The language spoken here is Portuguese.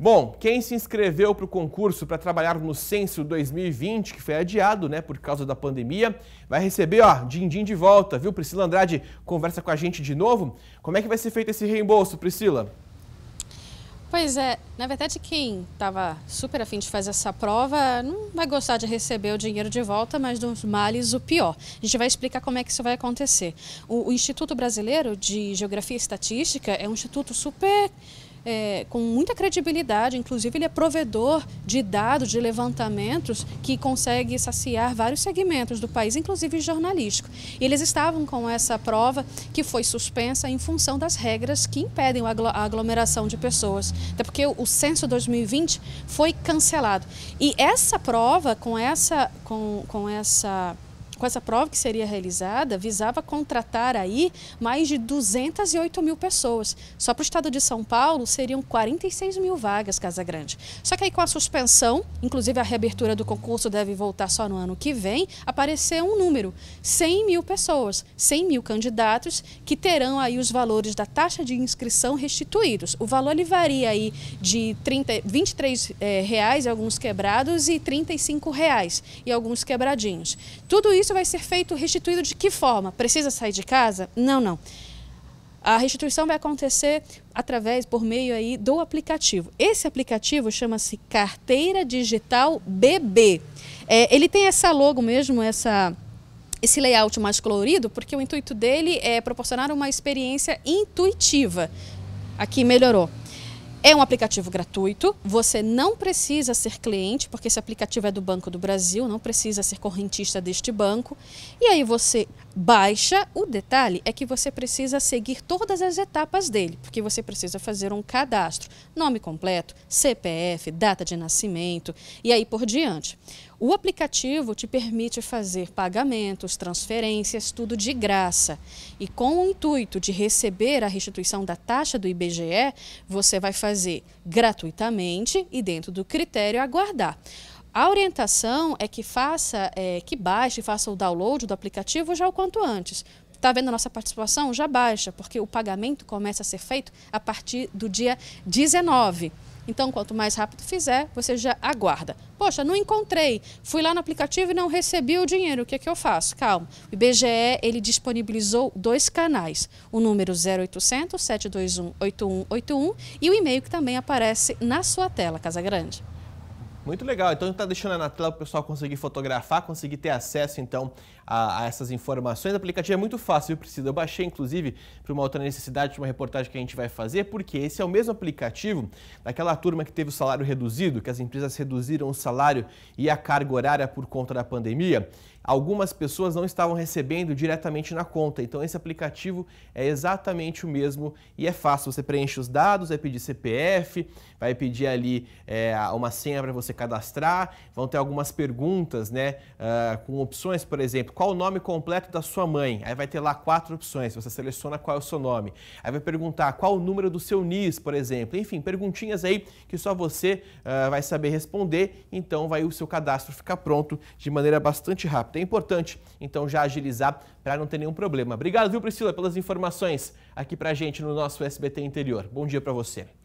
Bom, quem se inscreveu para o concurso para trabalhar no Censo 2020, que foi adiado, né, por causa da pandemia, vai receber, ó, din-din de volta, viu? Priscila Andrade conversa com a gente de novo. Como é que vai ser feito esse reembolso, Priscila? Pois é, na verdade quem estava super afim de fazer essa prova não vai gostar de receber o dinheiro de volta, mas dos males o pior. A gente vai explicar como é que isso vai acontecer. O, o Instituto Brasileiro de Geografia e Estatística é um instituto super é, com muita credibilidade, inclusive ele é provedor de dados, de levantamentos que consegue saciar vários segmentos do país, inclusive jornalístico. E eles estavam com essa prova que foi suspensa em função das regras que impedem a aglomeração de pessoas, até porque o censo 2020 foi cancelado. E essa prova, com essa, com, com essa com essa prova que seria realizada, visava contratar aí mais de 208 mil pessoas. Só para o estado de São Paulo seriam 46 mil vagas, Casa Grande. Só que aí com a suspensão, inclusive a reabertura do concurso deve voltar só no ano que vem, apareceu um número, 100 mil pessoas, 100 mil candidatos que terão aí os valores da taxa de inscrição restituídos. O valor ele varia aí de 30, 23 é, reais, alguns quebrados, e 35 reais e alguns quebradinhos. Tudo isso isso vai ser feito restituído de que forma? Precisa sair de casa? Não, não. A restituição vai acontecer através, por meio aí do aplicativo. Esse aplicativo chama-se Carteira Digital BB. É, ele tem essa logo mesmo, essa esse layout mais colorido, porque o intuito dele é proporcionar uma experiência intuitiva. Aqui melhorou. É um aplicativo gratuito, você não precisa ser cliente, porque esse aplicativo é do Banco do Brasil, não precisa ser correntista deste banco. E aí você baixa. O detalhe é que você precisa seguir todas as etapas dele, porque você precisa fazer um cadastro, nome completo, CPF, data de nascimento e aí por diante. O aplicativo te permite fazer pagamentos, transferências, tudo de graça. E com o intuito de receber a restituição da taxa do IBGE, você vai fazer gratuitamente e dentro do critério aguardar. A orientação é que faça, é, que baixe, faça o download do aplicativo já o quanto antes. Está vendo a nossa participação? Já baixa, porque o pagamento começa a ser feito a partir do dia 19. Então, quanto mais rápido fizer, você já aguarda. Poxa, não encontrei. Fui lá no aplicativo e não recebi o dinheiro. O que é que eu faço? Calma. O IBGE, ele disponibilizou dois canais. O número 0800 721 8181 e o e-mail que também aparece na sua tela, Casa Grande. Muito legal. Então está deixando na tela para o pessoal conseguir fotografar, conseguir ter acesso então a, a essas informações. O aplicativo é muito fácil, eu preciso. Eu baixei inclusive para uma outra necessidade de uma reportagem que a gente vai fazer, porque esse é o mesmo aplicativo daquela turma que teve o salário reduzido, que as empresas reduziram o salário e a carga horária por conta da pandemia algumas pessoas não estavam recebendo diretamente na conta. Então esse aplicativo é exatamente o mesmo e é fácil. Você preenche os dados, vai pedir CPF, vai pedir ali é, uma senha para você cadastrar, vão ter algumas perguntas, né? Uh, com opções, por exemplo, qual o nome completo da sua mãe? Aí vai ter lá quatro opções, você seleciona qual é o seu nome. Aí vai perguntar qual o número do seu NIS, por exemplo. Enfim, perguntinhas aí que só você uh, vai saber responder, então vai o seu cadastro ficar pronto de maneira bastante rápida. É importante, então, já agilizar para não ter nenhum problema. Obrigado, viu, Priscila, pelas informações aqui para gente no nosso SBT Interior. Bom dia para você.